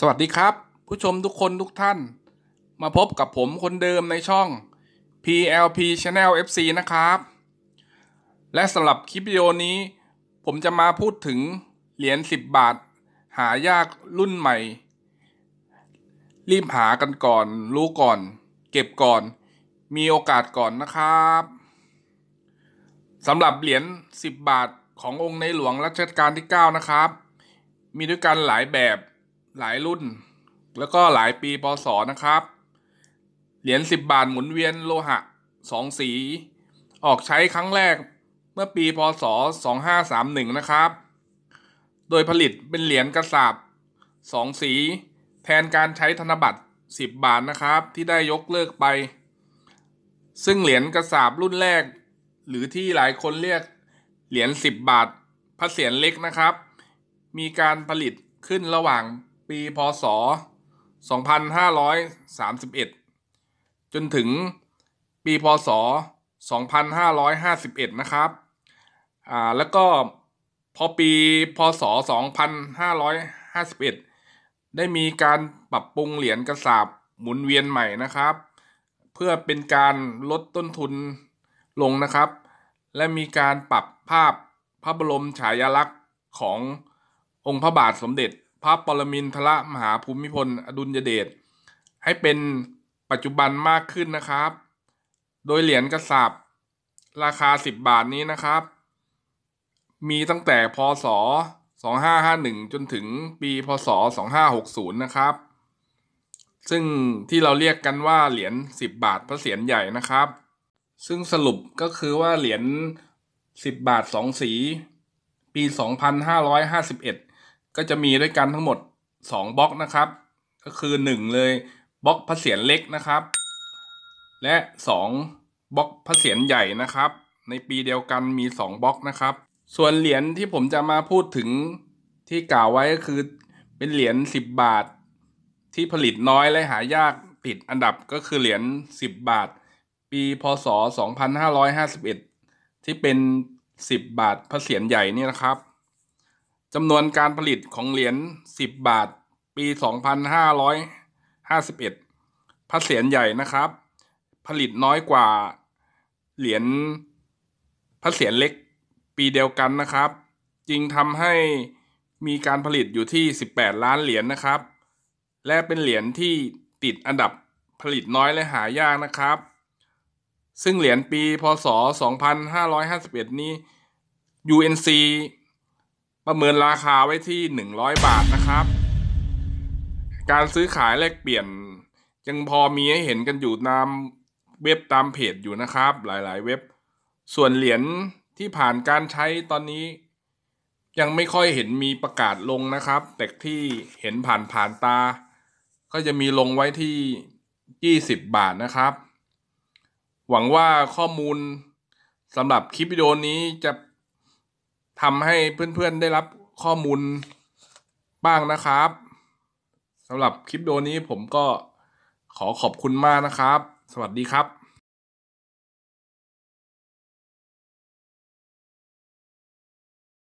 สวัสดีครับ ผู้ชมทุกคนทุกท่าน มาพบกับผมคนเดิมในช่อง PLP Channel FC นะครับ และสำหรับคลิปวิดีโอนี้ ผมจะมาพูดถึงเหรียญ10 บาท หายากรุ่นใหม่ รีบหากันก่อนรู้ก่อน เก็บก่อนมีโอกาสก่อนนะครับสำหรับเหรียญ10 บาทขององค์ในหลวงรัชกาลที่ 9 นะครับ มีด้วยกันหลายแบบหลายรุ่นแล้วก็หลายปีปศนะครับ เหรียญสิบบาทหมุนเวียนโลหะสองสี ออกใช้ครั้งแรกเมื่อปีพศ2531นะครับ โดยผลิตเป็นเหรียญกระสาบสองสี แทนการใช้ธนบัตร 10 บาทนะครับ ที่ได้ยกเลิกไป ซึ่งเหรียญกระสาบรุ่นแรก หรือที่หลายคนเรียก เหรียญ10 บาทพระเศียรเล็กนะครับ มีการผลิตขึ้นระหว่างปีพศ 2531 จนถึงปีพศ 2551 นะครับ อ่า แล้วก็พอปีพศ 2551 ได้มีการปรับปรุงเหรียญกระสาบหมุนเวียนใหม่นะครับ เพื่อเป็นการลดต้นทุนลงนะครับ และมีการปรับภาพพระบรมฉายาลักษณ์ขององค์พระบาทสมเด็จพระปรมินทรมหาภูมิพล อดุลยเดชให้เป็นปัจจุบันมากขึ้นนะครับ โดยเหรียญกระสาบราคา 10 บาทนี้นะครับ มีตั้งแต่พศ 2551 จนถึงปีพศ2560 นะครับ ซึ่งที่เราเรียกกันว่าเหรียญ10 บาทพระเศียรใหญ่นะครับ ซึ่งสรุปก็คือว่าเหรียญ10 บาท 2 สีปี 2551ก็จะมีด้วยกันทั้งหมด 2บล็อกนะครับก็คือ 1 เลยบล็อกพระเศียรเล็กนะครับ และ 2บล็อกพระเศียรใหญ่นะครับในปีเดียวกันมี 2บล็อกนะครับส่วนเหรียญที่ผมจะมาพูดถึงที่กล่าวไว้ก็คือเป็นเหรียญ10 บาทที่ผลิตน้อยและหายากติดอันดับก็คือเหรียญ10 บาท ปีพศ 2551 ที่เป็น 10 บาทพระเศียรใหญ่นี่นะครับจำนวนการผลิตของเหรียญ10 บาทปี 2551 พระเศียรใหญ่นะครับ ผลิตน้อยกว่าเหรียญพระเศียรเล็กปีเดียวกันนะครับจึงทำให้มีการผลิตอยู่ที่ 18 ล้านเหรียญนนะครับ และเป็นเหรียญที่ติดอันดับผลิตน้อยและหายากนะครับ ซึ่งเหรียญปีพศ 2551 นี้ UNC ประเมินราคาไว้ที่ 100 บาทนะครับ การซื้อขายแลกเปลี่ยน ยังพอมีให้เห็นกันอยู่ตามเว็บตามเพจอยู่นะครับ หลาย ๆ เว็บ ส่วนเหรียญที่ผ่านการใช้ตอนนี้ ยังไม่ค่อยเห็นมีประกาศลงนะครับ แต่ที่เห็นผ่านผ่านตา ก็จะมีลงไว้ที่20 บาทนะครับ หวังว่าข้อมูลสำหรับคลิปวิดีโอนี้จะทำให้เพื่อน ๆได้รับข้อมูลบ้างนะครับสำหรับคลิปโดนี้ผมก็ขอขอบคุณมากนะครับ สวัสดีครับ